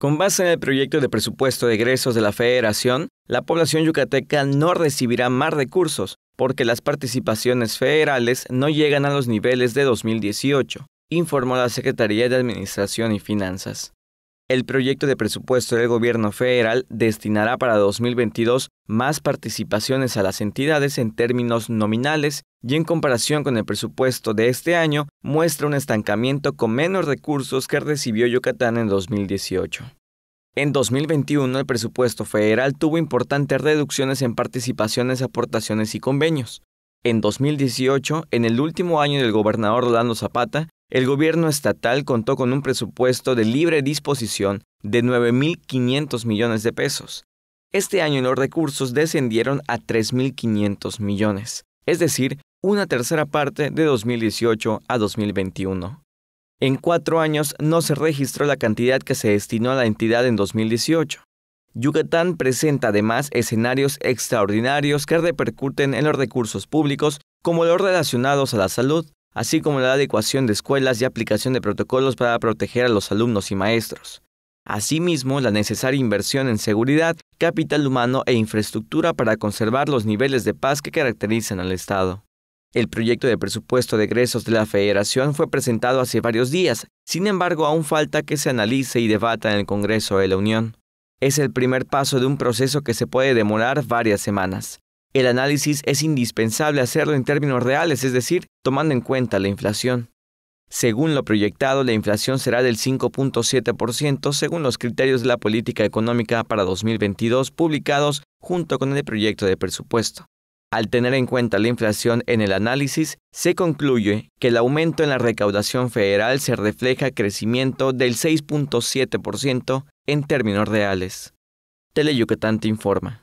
Con base en el proyecto de presupuesto de egresos de la Federación, la población yucateca no recibirá más recursos, porque las participaciones federales no llegan a los niveles de 2018, informó la Secretaría de Administración y Finanzas. El proyecto de presupuesto del gobierno federal destinará para 2022 más participaciones a las entidades en términos nominales y en comparación con el presupuesto de este año muestra un estancamiento con menos recursos que recibió Yucatán en 2018. En 2021 el presupuesto federal tuvo importantes reducciones en participaciones, aportaciones y convenios. En 2018, en el último año del gobernador Rolando Zapata, el gobierno estatal contó con un presupuesto de libre disposición de 9.500 millones de pesos. Este año los recursos descendieron a 3.500 millones, es decir, una tercera parte de 2018 a 2021. En cuatro años no se registró la cantidad que se destinó a la entidad en 2018. Yucatán presenta además escenarios extraordinarios que repercuten en los recursos públicos como los relacionados a la salud, así como la adecuación de escuelas y aplicación de protocolos para proteger a los alumnos y maestros. Asimismo, la necesaria inversión en seguridad, capital humano e infraestructura para conservar los niveles de paz que caracterizan al Estado. El proyecto de presupuesto de egresos de la Federación fue presentado hace varios días, sin embargo aún falta que se analice y debata en el Congreso de la Unión. Es el primer paso de un proceso que se puede demorar varias semanas. El análisis es indispensable hacerlo en términos reales, es decir, tomando en cuenta la inflación. Según lo proyectado, la inflación será del 5.7% según los criterios de la política económica para 2022 publicados junto con el proyecto de presupuesto. Al tener en cuenta la inflación en el análisis, se concluye que el aumento en la recaudación federal se refleja crecimiento del 6.7% en términos reales. Teleyucatán te informa.